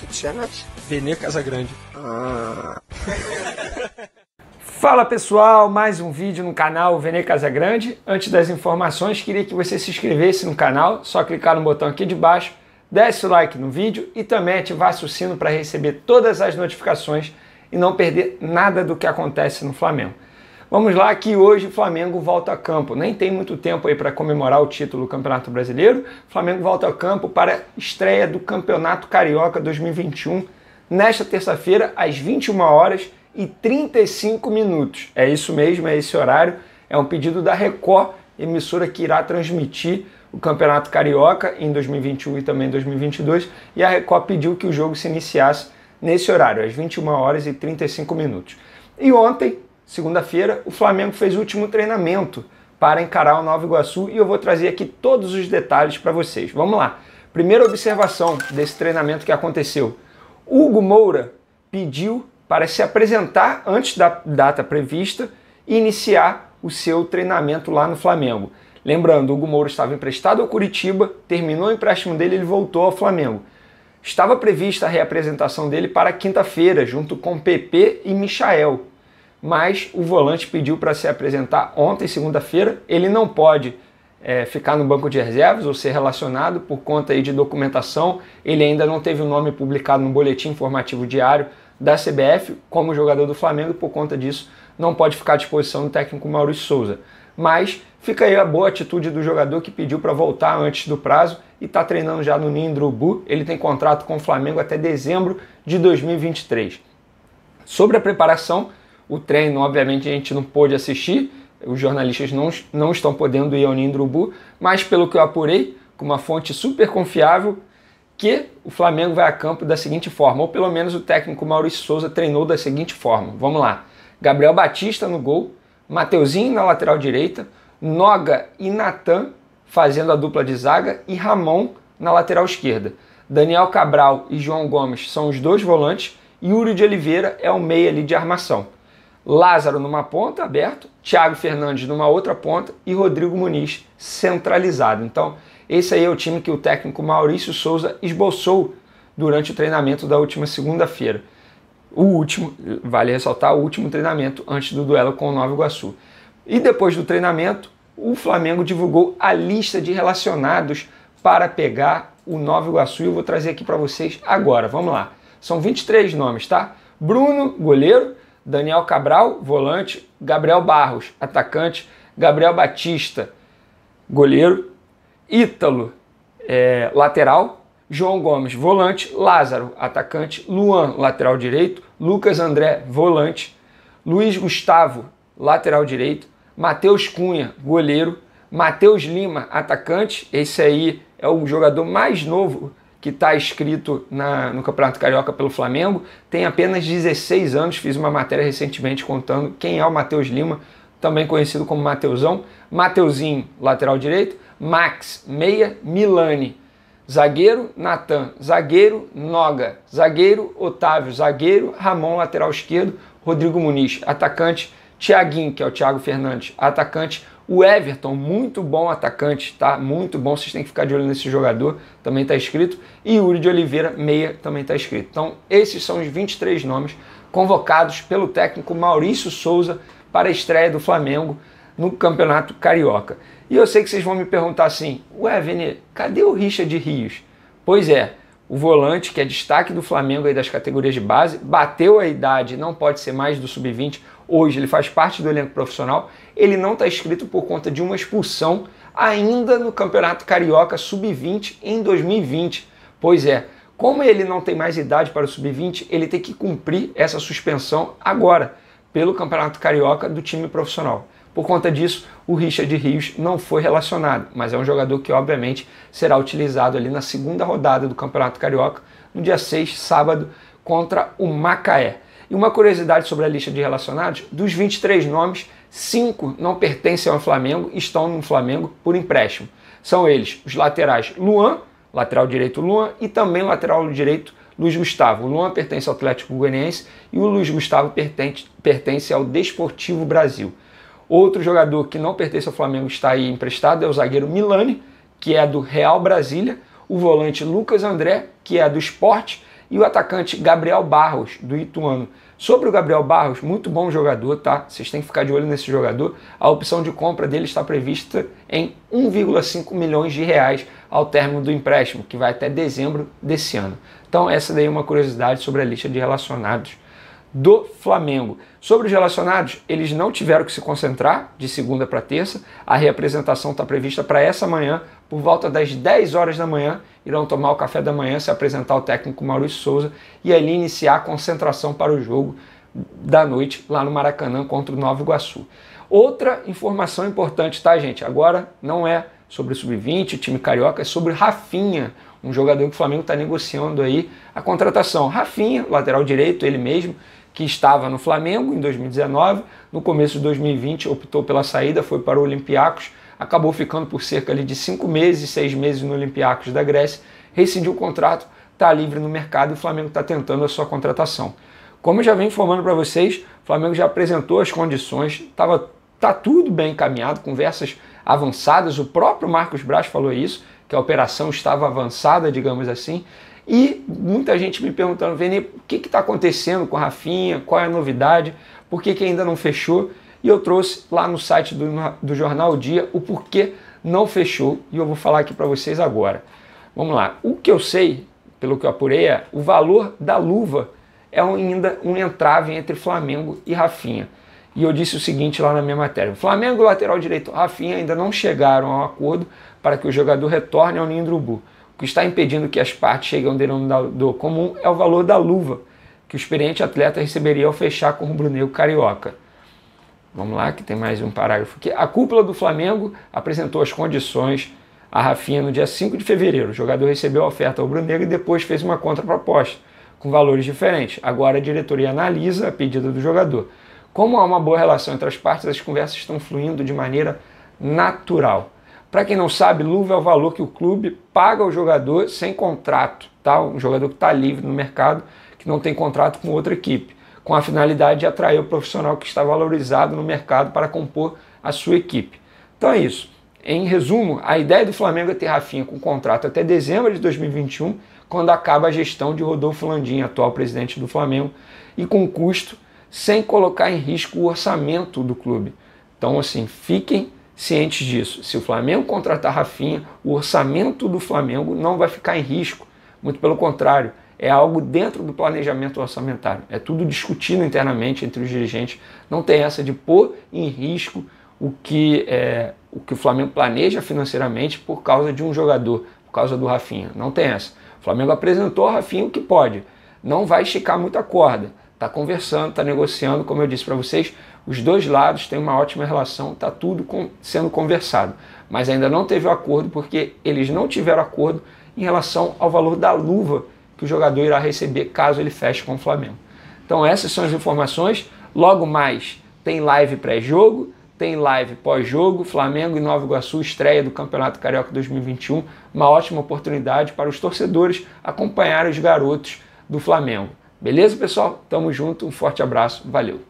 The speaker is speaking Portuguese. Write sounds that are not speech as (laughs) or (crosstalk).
Capixabs? É Casagrande. Ah. (laughs) Fala pessoal, mais um vídeo no canal Venê Casagrande. Antes das informações, queria que você se inscrevesse no canal, só clicar no botão aqui de baixo, desse o like no vídeo e também ativasse o sino para receber todas as notificações e não perder nada do que acontece no Flamengo. Vamos lá que hoje o Flamengo volta a campo. Nem tem muito tempo aí para comemorar o título do Campeonato Brasileiro. O Flamengo volta a campo para a estreia do Campeonato Carioca 2021 nesta terça-feira às 21 horas e 35 minutos. É isso mesmo, é esse horário. É um pedido da Record, emissora que irá transmitir o Campeonato Carioca em 2021 e também 2022, e a Record pediu que o jogo se iniciasse nesse horário, às 21 horas e 35 minutos. E ontem, segunda-feira, o Flamengo fez o último treinamento para encarar o Nova Iguaçu e eu vou trazer aqui todos os detalhes para vocês. Vamos lá. Primeira observação desse treinamento que aconteceu. Hugo Moura pediu para se apresentar antes da data prevista e iniciar o seu treinamento lá no Flamengo. Lembrando, Hugo Moura estava emprestado ao Curitiba, terminou o empréstimo dele e ele voltou ao Flamengo. Estava prevista a reapresentação dele para quinta-feira, junto com PP e Michael, mas o volante pediu para se apresentar ontem, segunda-feira. Ele não pode é, ficar no banco de reservas ou ser relacionado por conta aí de documentação. Ele ainda não teve o nome publicado no boletim informativo diário da CBF como jogador do Flamengo, por conta disso não pode ficar à disposição do técnico Maurício Souza. Mas fica aí a boa atitude do jogador que pediu para voltar antes do prazo e está treinando já no Nindrubu. Ele tem contrato com o Flamengo até dezembro de 2023. Sobre a preparação, o treino, obviamente, a gente não pôde assistir, os jornalistas não, não estão podendo ir ao Nindrubu, mas pelo que eu apurei, com uma fonte super confiável, que o Flamengo vai a campo da seguinte forma, ou pelo menos o técnico Maurício Souza treinou da seguinte forma. Vamos lá. Gabriel Batista no gol, Mateuzinho na lateral direita, Noga e Natan fazendo a dupla de zaga e Ramon na lateral esquerda. Daniel Cabral e João Gomes são os dois volantes e Yuri de Oliveira é o meia ali de armação. Lázaro numa ponta, aberto, Thiago Fernandes numa outra ponta e Rodrigo Muniz centralizado. Então, esse aí é o time que o técnico Maurício Souza esboçou durante o treinamento da última segunda-feira. O último, vale ressaltar, o último treinamento antes do duelo com o Nova Iguaçu. E depois do treinamento, o Flamengo divulgou a lista de relacionados para pegar o Nova Iguaçu e eu vou trazer aqui para vocês agora. Vamos lá. São 23 nomes, tá? Bruno, goleiro, Daniel Cabral, volante, Gabriel Barros, atacante, Gabriel Batista, goleiro, Ítalo, é, lateral, João Gomes, volante, Lázaro, atacante, Luan, lateral direito, Lucas André, volante, Luiz Gustavo, lateral direito, Matheus Cunha, goleiro, Matheus Lima, atacante, esse aí é o jogador mais novo que está escrito na, no Campeonato Carioca pelo Flamengo, tem apenas 16 anos. Fiz uma matéria recentemente contando quem é o Matheus Lima, também conhecido como Mateusão. Mateuzinho, lateral direito. Max, meia. Milani, zagueiro. Natan, zagueiro. Noga, zagueiro. Otávio, zagueiro. Ramon, lateral esquerdo. Rodrigo Muniz, atacante. Thiaguinho, que é o Thiago Fernandes, atacante. O Everton, muito bom atacante, tá? Muito bom, vocês têm que ficar de olho nesse jogador, também está escrito. E Uri de Oliveira, meia, também está escrito. Então, esses são os 23 nomes convocados pelo técnico Maurício Souza para a estreia do Flamengo no Campeonato Carioca. E eu sei que vocês vão me perguntar assim: Ué, Vene, cadê o Richard de Rios? Pois é, o volante, que é destaque do Flamengo aí das categorias de base, bateu a idade, não pode ser mais do sub-20 hoje ele faz parte do elenco profissional, ele não está inscrito por conta de uma expulsão ainda no Campeonato Carioca Sub-20 em 2020. Pois é, como ele não tem mais idade para o Sub-20, ele tem que cumprir essa suspensão agora pelo Campeonato Carioca do time profissional. Por conta disso, o Richard Rios não foi relacionado, mas é um jogador que obviamente será utilizado ali na segunda rodada do Campeonato Carioca, no dia 6, sábado, contra o Macaé. E uma curiosidade sobre a lista de relacionados: dos 23 nomes, cinco não pertencem ao Flamengo e estão no Flamengo por empréstimo. São eles os laterais Luan, lateral direito Luan, e também lateral direito Luiz Gustavo. O Luan pertence ao Atlético Goianiense e o Luiz Gustavo pertence, ao Desportivo Brasil. Outro jogador que não pertence ao Flamengo está aí emprestado é o zagueiro Milani, que é do Real Brasília, o volante Lucas André, que é do Esporte, e o atacante Gabriel Barros, do Ituano. Sobre o Gabriel Barros, muito bom jogador, tá? Vocês têm que ficar de olho nesse jogador. A opção de compra dele está prevista em 1,5 milhões de reais ao término do empréstimo, que vai até dezembro desse ano. Então, essa daí é uma curiosidade sobre a lista de relacionados do Flamengo. Sobre os relacionados, eles não tiveram que se concentrar de segunda para terça. A reapresentação está prevista para essa manhã, por volta das 10 horas da manhã. Irão tomar o café da manhã, se apresentar ao técnico Maurício Souza e ali iniciar a concentração para o jogo da noite lá no Maracanã contra o Nova Iguaçu. Outra informação importante, tá, gente? Agora não é sobre o sub-20, o time carioca, é sobre Rafinha, um jogador que o Flamengo está negociando aí a contratação. Rafinha, lateral direito, ele mesmo, que estava no Flamengo em 2019, no começo de 2020 optou pela saída, foi para o Olympiacos, acabou ficando por cerca de cinco meses, seis meses no Olympiacos da Grécia, rescindiu o contrato, está livre no mercado e o Flamengo está tentando a sua contratação. Como eu já venho informando para vocês, o Flamengo já apresentou as condições, estava tá tudo bem encaminhado, conversas avançadas, o próprio Marcos Braz falou isso, que a operação estava avançada, digamos assim, e muita gente me perguntando, Vene, o que está acontecendo com a Rafinha? Qual é a novidade? Por que, que ainda não fechou? E eu trouxe lá no site do, do Jornal o Dia o porquê não fechou e eu vou falar aqui para vocês agora. Vamos lá. O que eu sei, pelo que eu apurei, é o valor da luva é ainda um entrave entre Flamengo e Rafinha. E eu disse o seguinte lá na minha matéria: Flamengo, lateral direito, Rafinha ainda não chegaram a um acordo para que o jogador retorne ao Ninho do Urubu que está impedindo que as partes cheguem a um denominador comum é o valor da luva que o experiente atleta receberia ao fechar com o rubro-negro carioca. Vamos lá, que tem mais um parágrafo aqui. A cúpula do Flamengo apresentou as condições a Rafinha no dia 5 de fevereiro. O jogador recebeu a oferta ao rubro-negro e depois fez uma contraproposta com valores diferentes. Agora a diretoria analisa a pedida do jogador. Como há uma boa relação entre as partes, as conversas estão fluindo de maneira natural. Para quem não sabe, luva é o valor que o clube paga ao jogador sem contrato, tá? Um jogador que está livre no mercado, que não tem contrato com outra equipe, com a finalidade de atrair o profissional que está valorizado no mercado para compor a sua equipe. Então é isso. Em resumo, a ideia do Flamengo é ter Rafinha com contrato até dezembro de 2021, quando acaba a gestão de Rodolfo Landim, atual presidente do Flamengo, e com custo sem colocar em risco o orçamento do clube. Então, assim, fiquem cientes disso. Se o Flamengo contratar Rafinha, o orçamento do Flamengo não vai ficar em risco. Muito pelo contrário, é algo dentro do planejamento orçamentário. É tudo discutido internamente entre os dirigentes. Não tem essa de pôr em risco o que, é, o, que o Flamengo planeja financeiramente por causa de um jogador, por causa do Rafinha. Não tem essa. O Flamengo apresentou a Rafinha o que pode. Não vai esticar muita corda está conversando, está negociando, como eu disse para vocês, os dois lados têm uma ótima relação, está tudo com, sendo conversado, mas ainda não teve o acordo porque eles não tiveram acordo em relação ao valor da luva que o jogador irá receber caso ele feche com o Flamengo. Então essas são as informações. Logo mais tem live pré-jogo, tem live pós-jogo, Flamengo e Nova Iguaçu, estreia do Campeonato Carioca 2021, uma ótima oportunidade para os torcedores acompanhar os garotos do Flamengo. Beleza, pessoal? Tamo junto, um forte abraço, valeu!